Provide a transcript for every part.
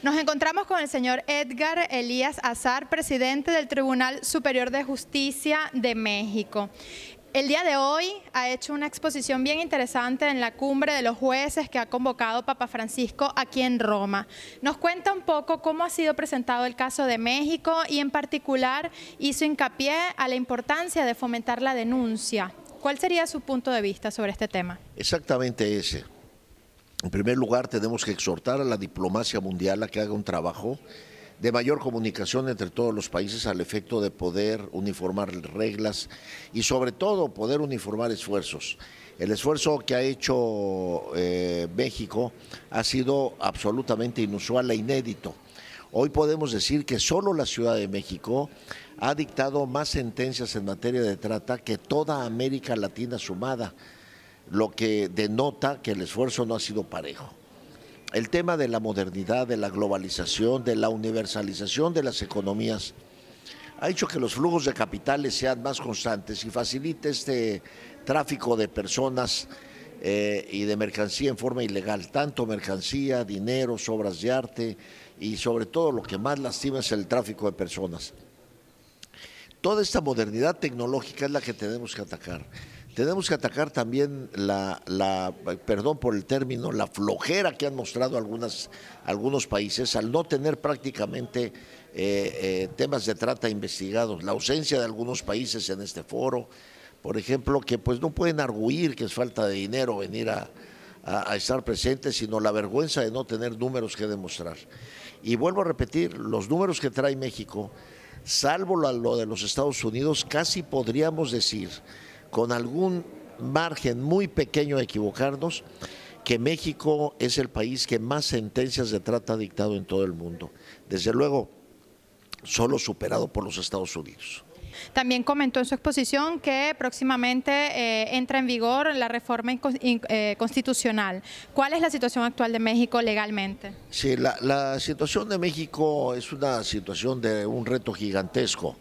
Nos encontramos con el señor Edgar Elías Azar, presidente del Tribunal Superior de Justicia de México. El día de hoy ha hecho una exposición bien interesante en la cumbre de los jueces que ha convocado Papa Francisco aquí en Roma. Nos cuenta un poco cómo ha sido presentado el caso de México y en particular hizo hincapié a la importancia de fomentar la denuncia. ¿Cuál sería su punto de vista sobre este tema? Exactamente ese. En primer lugar, tenemos que exhortar a la diplomacia mundial a que haga un trabajo de mayor comunicación entre todos los países al efecto de poder uniformar reglas y sobre todo poder uniformar esfuerzos. El esfuerzo que ha hecho eh, México ha sido absolutamente inusual e inédito. Hoy podemos decir que solo la Ciudad de México ha dictado más sentencias en materia de trata que toda América Latina sumada lo que denota que el esfuerzo no ha sido parejo. El tema de la modernidad, de la globalización, de la universalización de las economías ha hecho que los flujos de capitales sean más constantes y facilite este tráfico de personas eh, y de mercancía en forma ilegal, tanto mercancía, dinero, obras de arte y sobre todo lo que más lastima es el tráfico de personas. Toda esta modernidad tecnológica es la que tenemos que atacar. Tenemos que atacar también la, perdón por el término, la flojera que han mostrado algunas, algunos países al no tener prácticamente eh, eh, temas de trata investigados, la ausencia de algunos países en este foro, por ejemplo, que pues no pueden arguir que es falta de dinero venir a, a estar presentes, sino la vergüenza de no tener números que demostrar. Y vuelvo a repetir, los números que trae México, salvo lo de los Estados Unidos, casi podríamos decir con algún margen muy pequeño de equivocarnos, que México es el país que más sentencias de trata ha dictado en todo el mundo. Desde luego, solo superado por los Estados Unidos. También comentó en su exposición que próximamente eh, entra en vigor la reforma eh, constitucional. ¿Cuál es la situación actual de México legalmente? Sí, la situación de México es una situación de un reto gigantesco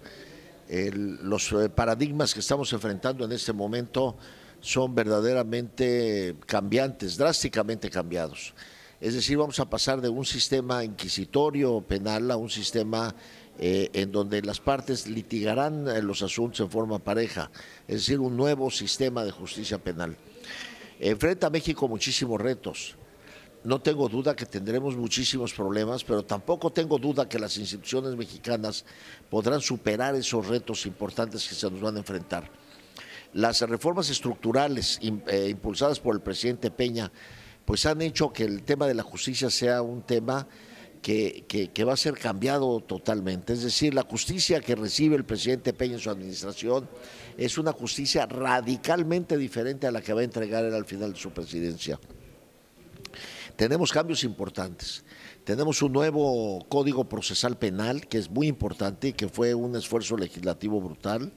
los eh, paradigmas que estamos enfrentando en este momento son verdaderamente cambiantes, drásticamente cambiados. Es decir, vamos a pasar de un sistema inquisitorio penal a un sistema eh, en donde las partes litigarán eh, los asuntos en forma pareja, es decir, un nuevo sistema de justicia penal. Enfrenta a México muchísimos retos no tengo duda que tendremos muchísimos problemas, pero tampoco tengo duda que las instituciones mexicanas podrán superar esos retos importantes que se nos van a enfrentar. Las reformas estructurales eh, impulsadas por el presidente Peña, pues han hecho que el tema de la justicia sea un tema que, que va a ser cambiado totalmente. Es decir, la justicia que recibe el presidente Peña en su administración es una justicia radicalmente diferente a la que va a entregar él al final de su presidencia tenemos cambios importantes. Tenemos un nuevo código procesal penal que es muy importante y que fue un esfuerzo legislativo brutal.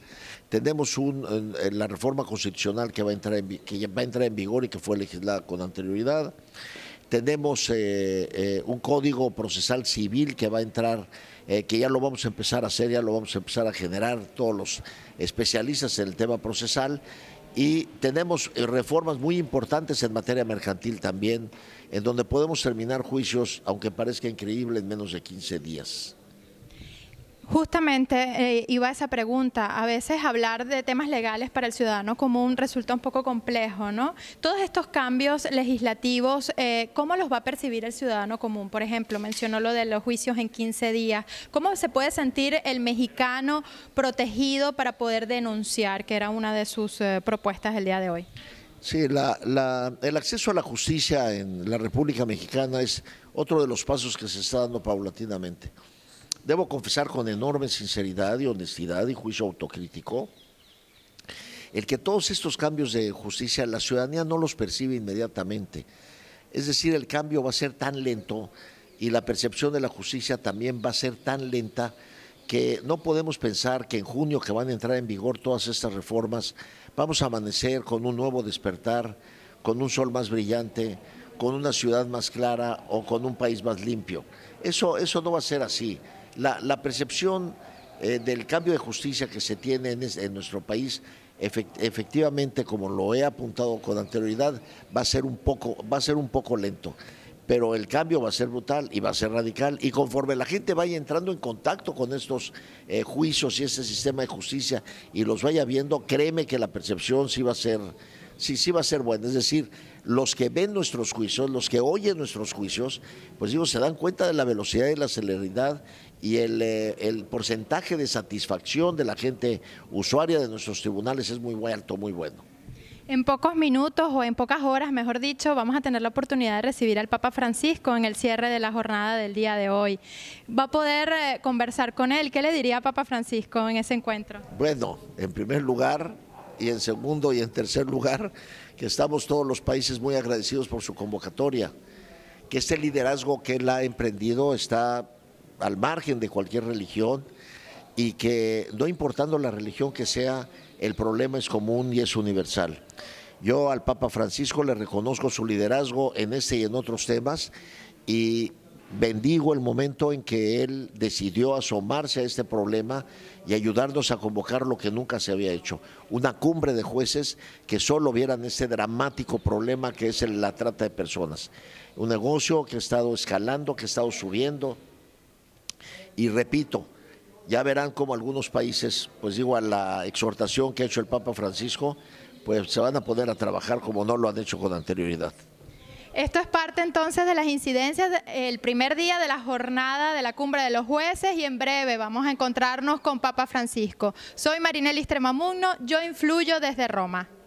Tenemos la reforma constitucional que va, a entrar en, va a entrar en vigor y que fue legislada con anterioridad. Tenemos eh, eh, un código procesal civil que va a entrar, eh, que ya lo vamos a empezar a hacer, ya lo vamos a empezar a generar todos los especialistas en el tema procesal y tenemos eh, reformas muy importantes en materia mercantil también, en donde podemos terminar juicios, aunque parezca increíble, en menos de 15 días. Justamente eh, iba a esa pregunta. A veces hablar de temas legales para el ciudadano común resulta un poco complejo, ¿no? Todos estos cambios legislativos, eh, ¿cómo los va a percibir el ciudadano común? Por ejemplo, mencionó lo de los juicios en 15 días. ¿Cómo se puede sentir el mexicano protegido para poder denunciar, que era una de sus eh, propuestas el día de hoy? Sí, el acceso a la justicia en la República Mexicana es otro de los pasos que se está dando paulatinamente debo confesar con enorme sinceridad y honestidad y juicio autocrítico, el que todos estos cambios de justicia la ciudadanía no los percibe inmediatamente. Es decir, el cambio va a ser tan lento y la percepción de la justicia también va a ser tan lenta que no podemos pensar que en junio que van a entrar en vigor todas estas reformas vamos a amanecer con un nuevo despertar, con un sol más brillante, con una ciudad más clara o con un país más limpio. Eso, eso no va a ser así la, percepción eh, del cambio de justicia que se tiene en, nuestro país efectivamente, como lo he apuntado con anterioridad, va a ser un poco, va a ser un poco lento. Pero el cambio va a ser brutal y va a ser radical. Y conforme la gente vaya entrando en contacto con estos eh, juicios y este sistema de justicia y los vaya viendo, créeme que la percepción sí va a ser, sí, sí va a ser buena. Es decir, los que ven nuestros juicios, los que oyen nuestros juicios, pues digo, se dan cuenta de la velocidad y la celeridad y eh, el, porcentaje de satisfacción de la gente usuaria de nuestros tribunales es muy alto, muy bueno. En pocos minutos o en pocas horas, mejor dicho, vamos a tener la oportunidad de recibir al Papa Francisco en el cierre de la jornada del día de hoy. ¿Va a poder eh, conversar con él? ¿Qué le diría a Papa Francisco en ese encuentro? Bueno, en primer lugar, y en segundo y en tercer lugar, que estamos todos los países muy agradecidos por su convocatoria, que este liderazgo que él ha emprendido está al margen de cualquier religión y que no importando la religión que sea, el problema es común y es universal. Yo al Papa Francisco le reconozco su liderazgo en este y en otros temas y Bendigo el momento en que él decidió asomarse a este problema y ayudarnos a convocar lo que nunca se había hecho, una cumbre de jueces que solo vieran este dramático problema que es la trata de personas. Un negocio que ha estado escalando, que ha estado subiendo. Y repito, ya verán cómo algunos países, pues digo, a la exhortación que ha hecho el Papa Francisco, pues se van a poder a trabajar como no lo han hecho con anterioridad. Esto es parte entonces de las incidencias el primer día de la jornada de la cumbre de los jueces y en breve vamos a encontrarnos con Papa Francisco. Soy Marinel Extremamugno, yo influyo desde Roma.